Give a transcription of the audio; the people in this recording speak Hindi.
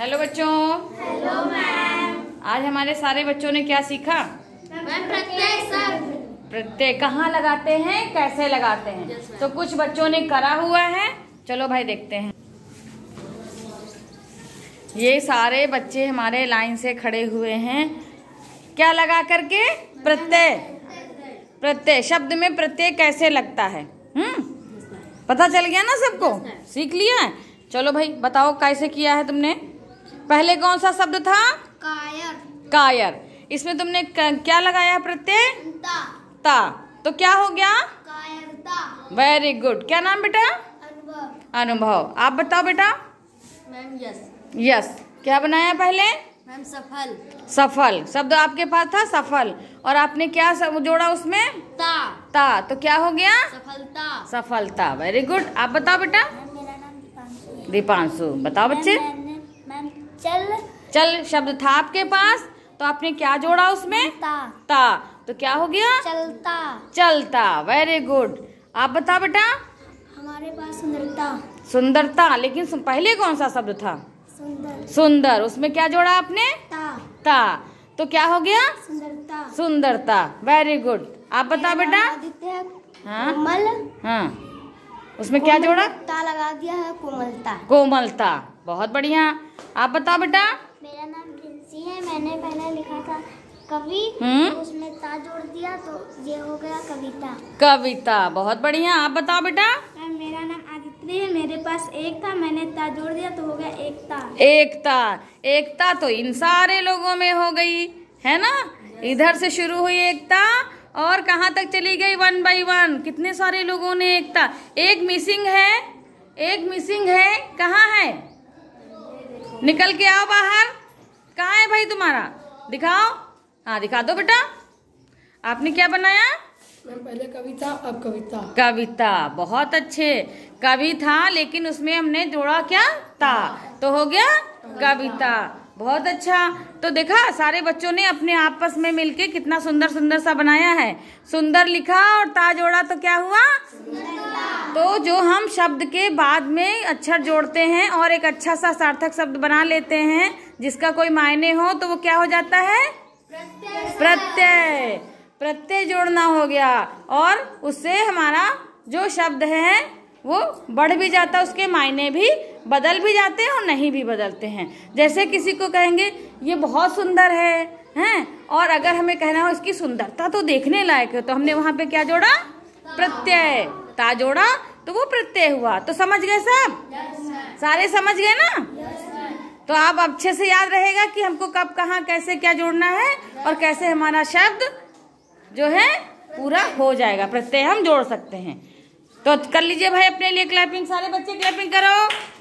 हेलो बच्चों हेलो मैम आज हमारे सारे बच्चों ने क्या सीखा प्रत्यय प्रत्यय कहाँ लगाते हैं कैसे लगाते हैं yes, तो कुछ बच्चों ने करा हुआ है चलो भाई देखते हैं ये सारे बच्चे हमारे लाइन से खड़े हुए हैं क्या लगा करके प्रत्यय प्रत्यय शब्द में प्रत्यय कैसे लगता है हम्म पता चल गया ना सबको सीख लिया है चलो भाई बताओ कैसे किया है तुमने पहले कौन सा शब्द था कायर कायर इसमें तुमने क्या लगाया प्रत्यय ता।, ता तो क्या हो गया कायरता वेरी गुड क्या नाम बेटा अनुभव अनुभव आप बताओ बेटा मैम यस यस क्या बनाया पहले मैम सफल सफल शब्द आपके पास था सफल और आपने क्या जोड़ा उसमें ता ता तो क्या हो गया सफलता सफलता वेरी गुड आप बताओ बेटा मेरा नाम दीपांशु बताओ बच्चे चल चल शब्द था आपके पास तो आपने क्या जोड़ा उसमें ता ता तो क्या हो गया चलता चलता वेरी गुड आप बता बेटा हमारे पास सुंदरता सुंदरता लेकिन पहले कौन सा शब्द था सुंदर सुंदर उसमें क्या जोड़ा आपने ता ता तो क्या हो गया सुंदरता सुंदरता वेरी गुड आप बता बेटा हाँ? कोमल हाँ उसमें क्या जोड़ा ता लगा दिया है कोमलता कोमलता बहुत बढ़िया आप बताओ बेटा मेरा नाम प्रिंसी है मैंने पहले लिखा था कवि हम्म। तो उसमें ता जोड़ दिया तो ये हो गया कविता कविता बहुत बढ़िया आप बताओ बेटा मेरा नाम आदित्य है मेरे पास एक था मैंने ता जोड़ दिया तो हो गया एकता एकता एकता तो इन सारे लोगों में हो गई है ना इधर से शुरू हुई एकता और कहाँ तक चली गई वन बाई वन कितने सारे लोगों ने एकता एक मिसिंग है एक मिसिंग है कहाँ है निकल के आओ बाहर कहाँ है भाई तुम्हारा दिखाओ हाँ दिखा दो बेटा आपने क्या बनाया पहले कविता अब कविता कविता बहुत अच्छे कवि था लेकिन उसमें हमने जोड़ा क्या ता तो हो गया कविता बहुत अच्छा तो देखा सारे बच्चों ने अपने आपस में मिलके कितना सुंदर सुंदर सा बनाया है सुंदर लिखा और ता जोड़ा तो क्या हुआ तो जो हम शब्द के बाद में अक्षर जोड़ते हैं और एक अच्छा सा सार्थक शब्द बना लेते हैं जिसका कोई मायने हो तो वो क्या हो जाता है प्रत्यय प्रत्यय जोड़ना हो गया और उससे हमारा जो शब्द है वो बढ़ भी जाता है उसके मायने भी बदल भी जाते हैं और नहीं भी बदलते हैं जैसे किसी को कहेंगे ये बहुत सुंदर है हैं और अगर हमें कहना हो इसकी सुंदरता तो देखने लायक है तो हमने वहाँ पे क्या जोड़ा प्रत्यय ता जोड़ा तो वो प्रत्यय हुआ तो समझ गए सब सारे समझ गए ना तो आप अच्छे से याद रहेगा कि हमको कब कहाँ कैसे क्या जोड़ना है और कैसे हमारा शब्द जो है पूरा हो जाएगा प्रत्यय हम जोड़ सकते हैं तो कर लीजिए भाई अपने लिए क्लैपिंग सारे बच्चे क्लैपिंग करो